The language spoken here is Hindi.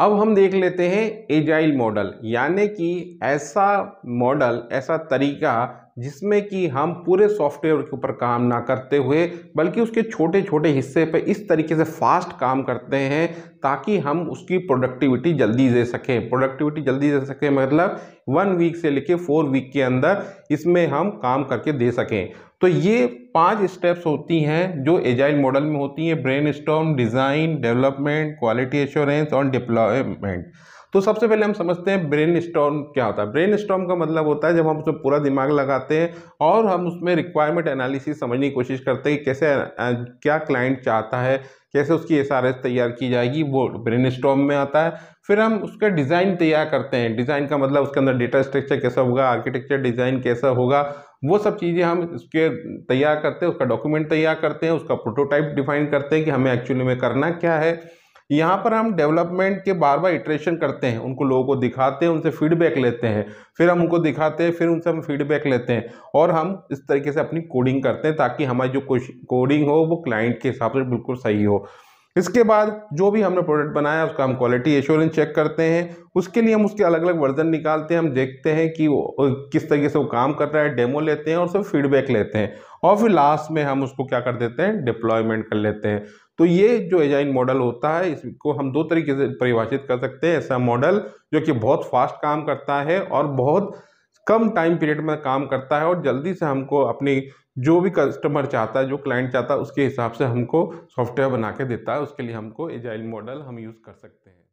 अब हम देख लेते हैं एजाइल मॉडल यानी कि ऐसा मॉडल ऐसा तरीका जिसमें कि हम पूरे सॉफ्टवेयर के ऊपर काम ना करते हुए बल्कि उसके छोटे छोटे हिस्से पर इस तरीके से फास्ट काम करते हैं ताकि हम उसकी प्रोडक्टिविटी जल्दी दे सकें प्रोडक्टिविटी जल्दी दे सकें मतलब वन वीक से लेके फोर वीक के अंदर इसमें हम काम करके दे सकें तो ये पांच स्टेप्स होती हैं जो एजाइल मॉडल में होती हैं brain design development quality assurance और डिप्लॉयमेंट तो सबसे पहले हम समझते हैं ब्रेन स्टॉम क्या होता है ब्रेन स्टॉम का मतलब होता है जब हम उसमें पूरा दिमाग लगाते हैं और हम उसमें रिक्वायरमेंट एनालिसिस समझने की कोशिश करते हैं कि कैसे क्या क्लाइंट चाहता है कैसे उसकी एस तैयार की जाएगी वो ब्रेन स्टॉम में आता है फिर हम उसका डिज़ाइन तैयार करते हैं डिज़ाइन का मतलब उसके अंदर डेटा स्ट्रक्चर कैसा होगा आर्किटेक्चर डिज़ाइन कैसा होगा वो सब चीज़ें हम उसके तैयार करते हैं उसका डॉक्यूमेंट तैयार करते हैं उसका प्रोटोटाइप डिफाइन करते हैं कि हमें एक्चुअली में करना क्या है यहाँ पर हम डेवलपमेंट के बार बार इटरेशन करते हैं उनको लोगों को दिखाते हैं उनसे फीडबैक लेते हैं फिर हम उनको दिखाते हैं फिर उनसे हम फीडबैक लेते हैं और हम इस तरीके से अपनी कोडिंग करते हैं ताकि हमारी जो कोडिंग हो वो क्लाइंट के हिसाब से बिल्कुल सही हो इसके बाद जो भी हमने प्रोडक्ट बनाया उसका हम क्वालिटी एश्योरेंस चेक करते हैं उसके लिए हम उसके अलग अलग वर्जन निकालते हैं हम देखते हैं कि वो किस तरीके से वो काम कर रहा है डेमो लेते हैं और सब फीडबैक लेते हैं और फिर लास्ट में हम उसको क्या कर देते हैं डिप्लॉयमेंट कर लेते हैं तो ये जो एजाइन मॉडल होता है इसको हम दो तरीके से परिभाषित कर सकते हैं ऐसा मॉडल जो कि बहुत फास्ट काम करता है और बहुत कम टाइम पीरियड में काम करता है और जल्दी से हमको अपनी जो भी कस्टमर चाहता है जो क्लाइंट चाहता है उसके हिसाब से हमको सॉफ्टवेयर बना के देता है उसके लिए हमको एजाइल मॉडल हम यूज़ कर सकते हैं